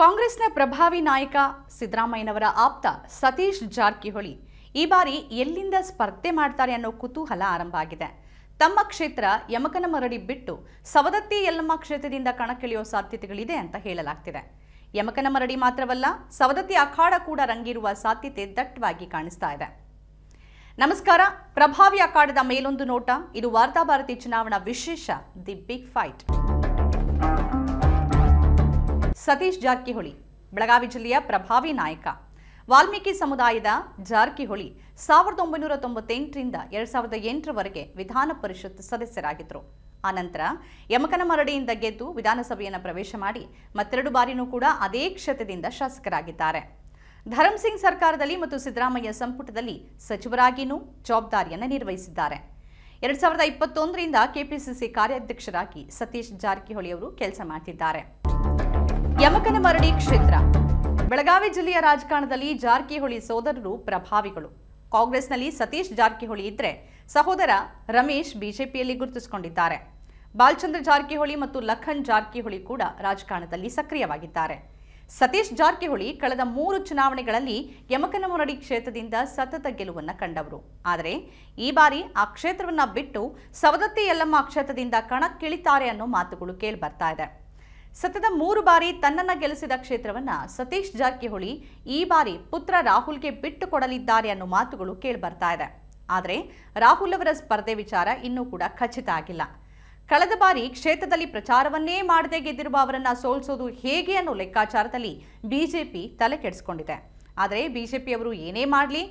ಕಾಂಗ್ರೆಸ್ನ ಪ್ರಭಾವಿ ನಾಯಕ ಸಿದ್ದರಾಮಯ್ಯನವರ ಆಪ್ತ ಸತೀಶ್ ಜಾರಕಿಹೊಳಿ ಈ ಬಾರಿ ಎಲ್ಲಿಂದ ಸ್ಪರ್ಧೆ ಮಾಡ್ತಾರೆ ಅನ್ನೋ ಕುತೂಹಲ ಆರಂಭ ಆಗಿದೆ ತಮ್ಮ ಕ್ಷೇತ್ರ ಯಮಕನ ಮರಡಿ ಬಿಟ್ಟು ಸವದತ್ತಿ ಯಲ್ಲಮ್ಮ ಕ್ಷೇತ್ರದಿಂದ ಕಣಕ್ಕಿಳಿಯೋ ಸಾಧ್ಯತೆಗಳಿದೆ ಅಂತ ಹೇಳಲಾಗ್ತಿದೆ ಯಮಕನ ಮರಡಿ ಮಾತ್ರವಲ್ಲ ಸವದತ್ತಿ ಅಖಾಡ ಕೂಡ ರಂಗಿರುವ ಸಾಧ್ಯತೆ ದಟ್ಟವಾಗಿ ಕಾಣಿಸ್ತಾ ಇದೆ ನಮಸ್ಕಾರ ಪ್ರಭಾವಿ ಅಖಾಡದ ಮೇಲೊಂದು ನೋಟ ಇದು ವಾರ್ತಾಭಾರತಿ ಚುನಾವಣಾ ವಿಶೇಷ the big fight Satish Jarkiholi Belagavi ಜಿಲ್ಲೆಯ ಪ್ರಭಾವಿ ನಾಯಕ ವಾಲ್ಮೀಕಿ ಸಮುದಾಯದ ಜಾರಕಿಹೊಳಿ ಸಾವಿರದ ಒಂಬೈನೂರ ತೊಂಬತ್ತೆಂಟರಿಂದ ಎರಡು ಸಾವಿರದ ಎಂಟರವರೆಗೆ ವಿಧಾನ ಪರಿಷತ್ ಸದಸ್ಯರಾಗಿದ್ದರು ಆನಂತರ ಮರಡಿಯಿಂದ ಗೆದ್ದು ವಿಧಾನಸಭೆಯನ್ನು ಪ್ರವೇಶ ಮಾಡಿ ಮತ್ತೆರಡು ಬಾರಿನೂ ಕೂಡ ಅದೇ ಕ್ಷೇತ್ರದಿಂದ ಶಾಸಕರಾಗಿದ್ದಾರೆ ಧರಮ್ ಸಿಂಗ್ ಸರ್ಕಾರದಲ್ಲಿ ಮತ್ತು ಸಿದ್ದರಾಮಯ್ಯ ಸಂಪುಟದಲ್ಲಿ ಸಚಿವರಾಗಿಯೂ ಜವಾಬ್ದಾರಿಯನ್ನು ನಿರ್ವಹಿಸಿದ್ದಾರೆ ಎರಡು ಸಾವಿರದ ಇಪ್ಪತ್ತೊಂದರಿಂದ ಕೆಪಿಸಿಸಿ ಕಾರ್ಯಾಧ್ಯಕ್ಷರಾಗಿ ಸತೀಶ್ ಜಾರಕಿಹೊಳಿ ಅವರು ಕೆಲಸ ಮಾಡ್ತಿದ್ದಾರೆ ಯಮಕನ ಮರಡಿ ಕ್ಷೇತ್ರ ಬೆಳಗಾವಿ ಜಿಲ್ಲೆಯ ರಾಜಕಾರಣದಲ್ಲಿ ಜಾರಕಿಹೊಳಿ ಸೋದರರು ಪ್ರಭಾವಿಗಳು ಕಾಂಗ್ರೆಸ್ನಲ್ಲಿ ಸತೀಶ್ ಜಾರಕಿಹೊಳಿ ಇದ್ರೆ ಸಹೋದರ ರಮೇಶ್ ಬಿಜೆಪಿಯಲ್ಲಿ ಗುರುತಿಸಿಕೊಂಡಿದ್ದಾರೆ ಬಾಲಚಂದ್ರ ಜಾರಕಿಹೊಳಿ ಮತ್ತು ಲಖನ್ ಜಾರಕಿಹೊಳಿ ಕೂಡ ರಾಜಕಾರಣದಲ್ಲಿ ಸಕ್ರಿಯವಾಗಿದ್ದಾರೆ ಸತೀಶ್ ಜಾರಕಿಹೊಳಿ ಕಳೆದ ಮೂರು ಚುನಾವಣೆಗಳಲ್ಲಿ ಯಮಕನಮರಡಿ ಕ್ಷೇತ್ರದಿಂದ ಸತತ ಗೆಲುವನ್ನು ಕಂಡವರು ಆದರೆ ಈ ಬಾರಿ ಆ ಕ್ಷೇತ್ರವನ್ನು ಬಿಟ್ಟು ಸವದತ್ತಿ ಯಲ್ಲಮ್ಮ ಕ್ಷೇತ್ರದಿಂದ ಕಣಕ್ಕಿಳಿತಾರೆ ಅನ್ನೋ ಮಾತುಗಳು ಕೇಳಿ ಬರ್ತಾ ಇದೆ ಸತತ ಮೂರು ಬಾರಿ ತನ್ನನ್ನ ಗೆಲ್ಲಿಸಿದ ಕ್ಷೇತ್ರವನ್ನ ಸತೀಶ್ ಜಾರಕಿಹೊಳಿ ಈ ಬಾರಿ ಪುತ್ರ ರಾಹುಲ್ಗೆ ಬಿಟ್ಟು ಕೊಡಲಿದ್ದಾರೆ ಅನ್ನೋ ಮಾತುಗಳು ಕೇಳಿ ಬರ್ತಾ ಇದೆ ಆದರೆ ರಾಹುಲ್ ಅವರ ಸ್ಪರ್ಧೆ ವಿಚಾರ ಇನ್ನೂ ಕೂಡ ಖಚಿತ ಆಗಿಲ್ಲ ಕಳೆದ ಬಾರಿ ಕ್ಷೇತ್ರದಲ್ಲಿ ಪ್ರಚಾರವನ್ನೇ ಮಾಡದೆ ಗೆದ್ದಿರುವ ಅವರನ್ನ ಸೋಲಿಸೋದು ಹೇಗೆ ಅನ್ನೋ ಲೆಕ್ಕಾಚಾರದಲ್ಲಿ ಬಿಜೆಪಿ ತಲೆ ಕೆಡಿಸ್ಕೊಂಡಿದೆ ಆದರೆ ಬಿಜೆಪಿಯವರು ಏನೇ ಮಾಡಲಿ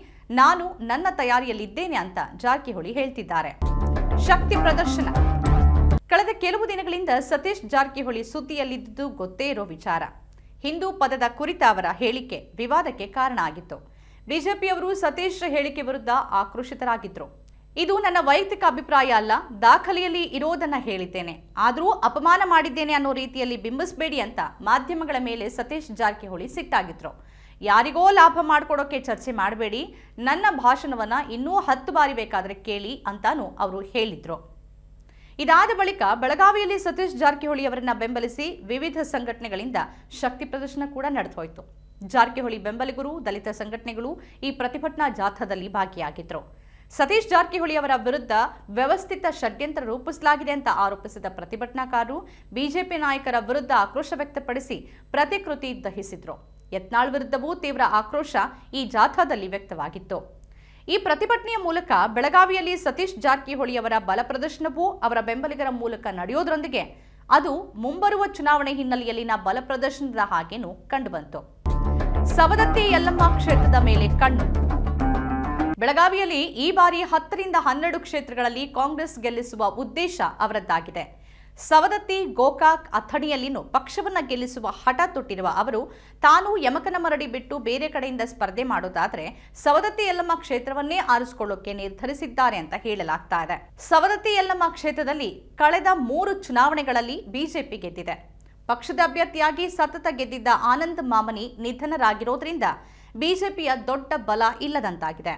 ನಾನು ನನ್ನ ತಯಾರಿಯಲ್ಲಿದ್ದೇನೆ ಅಂತ ಜಾರಕಿಹೊಳಿ ಹೇಳ್ತಿದ್ದಾರೆ ಶಕ್ತಿ ಪ್ರದರ್ಶನ ಕಳೆದ ಕೆಲವು ದಿನಗಳಿಂದ ಸತೀಶ್ ಜಾರಕಿಹೊಳಿ ಸುದ್ದಿಯಲ್ಲಿದ್ದುದು ಗೊತ್ತೇ ಇರೋ ವಿಚಾರ ಹಿಂದೂ ಪದದ ಕುರಿತ ಅವರ ಹೇಳಿಕೆ ವಿವಾದಕ್ಕೆ ಕಾರಣ ಆಗಿತ್ತು ಬಿಜೆಪಿಯವರು ಸತೀಶ್ ಹೇಳಿಕೆ ವಿರುದ್ಧ ಆಕ್ರೋಶಿತರಾಗಿದ್ದರು ಇದು ನನ್ನ ವೈಯಕ್ತಿಕ ಅಭಿಪ್ರಾಯ ಅಲ್ಲ ದಾಖಲೆಯಲ್ಲಿ ಇರೋದನ್ನ ಹೇಳಿದ್ದೇನೆ ಆದರೂ ಅಪಮಾನ ಮಾಡಿದ್ದೇನೆ ಅನ್ನೋ ರೀತಿಯಲ್ಲಿ ಬಿಂಬಿಸಬೇಡಿ ಅಂತ ಮಾಧ್ಯಮಗಳ ಮೇಲೆ ಸತೀಶ್ ಜಾರಕಿಹೊಳಿ ಸಿಟ್ಟಾಗಿದ್ರು ಯಾರಿಗೋ ಲಾಭ ಮಾಡಿಕೊಡೋಕ್ಕೆ ಚರ್ಚೆ ಮಾಡಬೇಡಿ ನನ್ನ ಭಾಷಣವನ್ನು ಇನ್ನೂ ಹತ್ತು ಬಾರಿ ಬೇಕಾದರೆ ಕೇಳಿ ಅಂತಾನೂ ಅವರು ಹೇಳಿದ್ರು ಇದಾದ ಬಳಿಕ ಬೆಳಗಾವಿಯಲ್ಲಿ ಸತೀಶ್ ಜಾರಕಿಹೊಳಿ ಅವರನ್ನ ಬೆಂಬಲಿಸಿ ವಿವಿಧ ಸಂಘಟನೆಗಳಿಂದ ಶಕ್ತಿ ಪ್ರದರ್ಶನ ಕೂಡ ನಡೆದೋಯಿತು ಜಾರಕಿಹೊಳಿ ಬೆಂಬಲಿಗರು ದಲಿತ ಸಂಘಟನೆಗಳು ಈ ಪ್ರತಿಭಟನಾ ಜಾಥಾದಲ್ಲಿ ಭಾಗಿಯಾಗಿದ್ರು ಸತೀಶ್ ಜಾರಕಿಹೊಳಿ ಅವರ ವಿರುದ್ಧ ವ್ಯವಸ್ಥಿತ ಷಡ್ಯಂತ್ರ ರೂಪಿಸಲಾಗಿದೆ ಅಂತ ಆರೋಪಿಸಿದ ಪ್ರತಿಭಟನಾಕಾರರು ಬಿಜೆಪಿ ನಾಯಕರ ವಿರುದ್ಧ ಆಕ್ರೋಶ ವ್ಯಕ್ತಪಡಿಸಿ ಪ್ರತಿಕೃತಿ ದಹಿಸಿದ್ರು ಯತ್ನಾಳ್ ವಿರುದ್ಧವೂ ತೀವ್ರ ಆಕ್ರೋಶ ಈ ಜಾಥಾದಲ್ಲಿ ವ್ಯಕ್ತವಾಗಿತ್ತು ಈ ಪ್ರತಿಭಟನೆಯ ಮೂಲಕ ಬೆಳಗಾವಿಯಲ್ಲಿ ಸತೀಶ್ ಜಾರಕಿಹೊಳಿ ಅವರ ಬಲ ಪ್ರದರ್ಶನವೂ ಅವರ ಬೆಂಬಲಿಗರ ಮೂಲಕ ನಡೆಯೋದರೊಂದಿಗೆ ಅದು ಮುಂಬರುವ ಚುನಾವಣೆ ಹಿನ್ನೆಲೆಯಲ್ಲಿನ ಬಲ ಪ್ರದರ್ಶನದ ಹಾಗೆನೂ ಕಂಡುಬಂತು ಸವದತ್ತಿ ಯಲ್ಲಮ್ಮ ಕ್ಷೇತ್ರದ ಮೇಲೆ ಕಣ್ಣು ಬೆಳಗಾವಿಯಲ್ಲಿ ಈ ಬಾರಿ ಹತ್ತರಿಂದ ಹನ್ನೆರಡು ಕ್ಷೇತ್ರಗಳಲ್ಲಿ ಕಾಂಗ್ರೆಸ್ ಗೆಲ್ಲಿಸುವ ಉದ್ದೇಶ ಅವರದ್ದಾಗಿದೆ ಸವದತ್ತಿ ಗೋಕಾಕ್ ಅಥಣಿಯಲ್ಲಿನೂ ಪಕ್ಷವನ್ನು ಗೆಲ್ಲಿಸುವ ಹಠ ತೊಟ್ಟಿರುವ ಅವರು ತಾನು ಯಮಕನ ಮರಡಿ ಬಿಟ್ಟು ಬೇರೆ ಕಡೆಯಿಂದ ಸ್ಪರ್ಧೆ ಮಾಡೋದಾದರೆ ಸವದತ್ತಿ ಯಲ್ಲಮ್ಮ ಕ್ಷೇತ್ರವನ್ನೇ ಆರಿಸಿಕೊಳ್ಳೋಕೆ ನಿರ್ಧರಿಸಿದ್ದಾರೆ ಅಂತ ಹೇಳಲಾಗ್ತಾ ಇದೆ ಸವದತ್ತಿ ಯಲ್ಲಮ್ಮ ಕ್ಷೇತ್ರದಲ್ಲಿ ಕಳೆದ ಮೂರು ಚುನಾವಣೆಗಳಲ್ಲಿ ಬಿಜೆಪಿ ಗೆದ್ದಿದೆ ಪಕ್ಷದ ಅಭ್ಯರ್ಥಿಯಾಗಿ ಸತತ ಗೆದ್ದಿದ್ದ ಆನಂದ್ ಮಾಮನಿ ನಿಧನರಾಗಿರೋದ್ರಿಂದ ಬಿಜೆಪಿಯ ದೊಡ್ಡ ಬಲ ಇಲ್ಲದಂತಾಗಿದೆ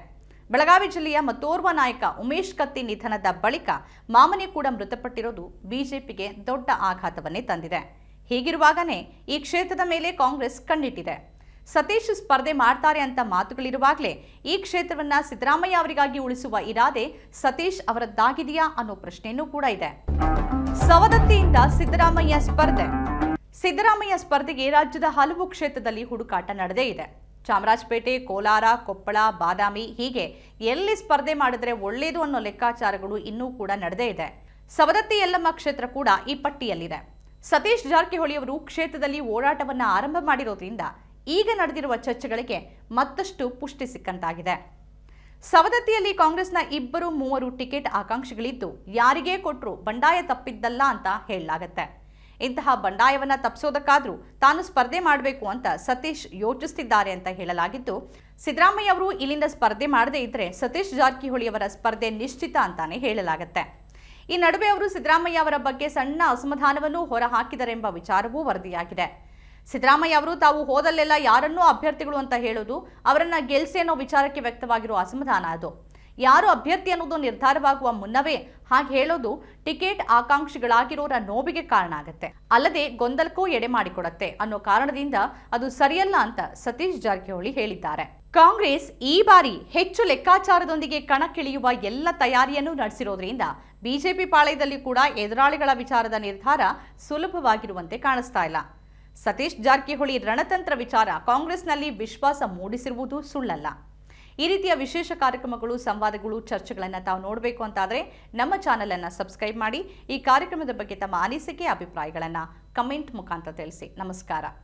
ಬೆಳಗಾವಿ ಜಿಲ್ಲೆಯ ಮತ್ತೋರ್ವ ನಾಯಕ ಉಮೇಶ್ ಕತ್ತಿ ನಿಧನದ ಬಳಿಕ ಮಾಮನಿ ಕೂಡ ಮೃತಪಟ್ಟಿರೋದು ಬಿಜೆಪಿಗೆ ದೊಡ್ಡ ಆಘಾತವನ್ನೇ ತಂದಿದೆ ಹೀಗಿರುವಾಗನೇ ಈ ಕ್ಷೇತ್ರದ ಮೇಲೆ ಕಾಂಗ್ರೆಸ್ ಕಣ್ಣಿಟ್ಟಿದೆ ಸತೀಶ್ ಸ್ಪರ್ಧೆ ಮಾಡ್ತಾರೆ ಅಂತ ಮಾತುಗಳಿರುವಾಗಲೇ ಈ ಕ್ಷೇತ್ರವನ್ನ ಸಿದ್ದರಾಮಯ್ಯ ಅವರಿಗಾಗಿ ಉಳಿಸುವ ಇರಾದೆ ಸತೀಶ್ ಅವರದ್ದಾಗಿದೆಯಾ ಅನ್ನೋ ಪ್ರಶ್ನೆಯೂ ಕೂಡ ಇದೆ ಸವದತ್ತಿಯಿಂದ ಸಿದ್ದರಾಮಯ್ಯ ಸ್ಪರ್ಧೆ ಸಿದ್ದರಾಮಯ್ಯ ಸ್ಪರ್ಧೆಗೆ ರಾಜ್ಯದ ಹಲವು ಕ್ಷೇತ್ರದಲ್ಲಿ ಹುಡುಕಾಟ ನಡೆದೇ ಇದೆ ಚಾಮರಾಜಪೇಟೆ ಕೋಲಾರ ಕೊಪ್ಪಳ ಬಾದಾಮಿ ಹೀಗೆ ಎಲ್ಲಿ ಸ್ಪರ್ಧೆ ಮಾಡಿದ್ರೆ ಒಳ್ಳೆಯದು ಅನ್ನೋ ಲೆಕ್ಕಾಚಾರಗಳು ಇನ್ನೂ ಕೂಡ ನಡೆದೇ ಇದೆ ಸವದತ್ತಿ ಯಲ್ಲಮ್ಮ ಕ್ಷೇತ್ರ ಕೂಡ ಈ ಪಟ್ಟಿಯಲ್ಲಿದೆ ಸತೀಶ್ ಅವರು ಕ್ಷೇತ್ರದಲ್ಲಿ ಓಡಾಟವನ್ನು ಆರಂಭ ಮಾಡಿರೋದ್ರಿಂದ ಈಗ ನಡೆದಿರುವ ಚರ್ಚೆಗಳಿಗೆ ಮತ್ತಷ್ಟು ಪುಷ್ಟಿ ಸಿಕ್ಕಂತಾಗಿದೆ ಸವದತ್ತಿಯಲ್ಲಿ ಕಾಂಗ್ರೆಸ್ನ ಇಬ್ಬರು ಮೂವರು ಟಿಕೆಟ್ ಆಕಾಂಕ್ಷಿಗಳಿದ್ದು ಯಾರಿಗೇ ಕೊಟ್ಟರು ಬಂಡಾಯ ತಪ್ಪಿದ್ದಲ್ಲ ಅಂತ ಹೇಳಲಾಗತ್ತೆ ಇಂತಹ ಬಂಡಾಯವನ್ನು ತಪ್ಪಿಸೋದಕ್ಕಾದರೂ ತಾನು ಸ್ಪರ್ಧೆ ಮಾಡಬೇಕು ಅಂತ ಸತೀಶ್ ಯೋಚಿಸುತ್ತಿದ್ದಾರೆ ಅಂತ ಹೇಳಲಾಗಿದ್ದು ಸಿದ್ದರಾಮಯ್ಯ ಅವರು ಇಲ್ಲಿಂದ ಸ್ಪರ್ಧೆ ಮಾಡದೇ ಇದ್ರೆ ಸತೀಶ್ ಜಾರಕಿಹೊಳಿ ಅವರ ಸ್ಪರ್ಧೆ ನಿಶ್ಚಿತ ಅಂತಾನೆ ಹೇಳಲಾಗುತ್ತೆ ಈ ನಡುವೆ ಅವರು ಸಿದ್ದರಾಮಯ್ಯ ಅವರ ಬಗ್ಗೆ ಸಣ್ಣ ಅಸಮಾಧಾನವನ್ನು ಹೊರಹಾಕಿದರೆಂಬ ವಿಚಾರವೂ ವರದಿಯಾಗಿದೆ ಸಿದ್ದರಾಮಯ್ಯ ಅವರು ತಾವು ಹೋದಲ್ಲೆಲ್ಲ ಯಾರನ್ನೂ ಅಭ್ಯರ್ಥಿಗಳು ಅಂತ ಹೇಳೋದು ಅವರನ್ನ ಗೆಲ್ಸೆ ಅನ್ನೋ ವಿಚಾರಕ್ಕೆ ವ್ಯಕ್ತವಾಗಿರುವ ಅಸಮಾಧಾನ ಅದು ಯಾರು ಅಭ್ಯರ್ಥಿ ಅನ್ನೋದು ನಿರ್ಧಾರವಾಗುವ ಮುನ್ನವೇ ಹಾಗೆ ಹೇಳೋದು ಟಿಕೆಟ್ ಆಕಾಂಕ್ಷಿಗಳಾಗಿರೋರ ನೋವಿಗೆ ಕಾರಣ ಆಗುತ್ತೆ ಅಲ್ಲದೆ ಗೊಂದಲಕ್ಕೂ ಎಡೆ ಮಾಡಿಕೊಡತ್ತೆ ಅನ್ನೋ ಕಾರಣದಿಂದ ಅದು ಸರಿಯಲ್ಲ ಅಂತ ಸತೀಶ್ ಜಾರಕಿಹೊಳಿ ಹೇಳಿದ್ದಾರೆ ಕಾಂಗ್ರೆಸ್ ಈ ಬಾರಿ ಹೆಚ್ಚು ಲೆಕ್ಕಾಚಾರದೊಂದಿಗೆ ಕಣಕ್ಕಿಳಿಯುವ ಎಲ್ಲ ತಯಾರಿಯನ್ನು ನಡೆಸಿರೋದ್ರಿಂದ ಬಿಜೆಪಿ ಪಾಳೆಯದಲ್ಲಿ ಕೂಡ ಎದುರಾಳಿಗಳ ವಿಚಾರದ ನಿರ್ಧಾರ ಸುಲಭವಾಗಿರುವಂತೆ ಕಾಣಿಸ್ತಾ ಇಲ್ಲ ಸತೀಶ್ ಜಾರಕಿಹೊಳಿ ರಣತಂತ್ರ ವಿಚಾರ ಕಾಂಗ್ರೆಸ್ನಲ್ಲಿ ವಿಶ್ವಾಸ ಮೂಡಿಸಿರುವುದು ಸುಳ್ಳಲ್ಲ ಈ ರೀತಿಯ ವಿಶೇಷ ಕಾರ್ಯಕ್ರಮಗಳು ಸಂವಾದಗಳು ಚರ್ಚೆಗಳನ್ನು ತಾವು ನೋಡಬೇಕು ಅಂತಾದರೆ ನಮ್ಮ ಚಾನಲನ್ನು ಸಬ್ಸ್ಕ್ರೈಬ್ ಮಾಡಿ ಈ ಕಾರ್ಯಕ್ರಮದ ಬಗ್ಗೆ ತಮ್ಮ ಅನಿಸಿಕೆ ಅಭಿಪ್ರಾಯಗಳನ್ನು ಕಮೆಂಟ್ ಮುಖಾಂತರ ತಿಳಿಸಿ ನಮಸ್ಕಾರ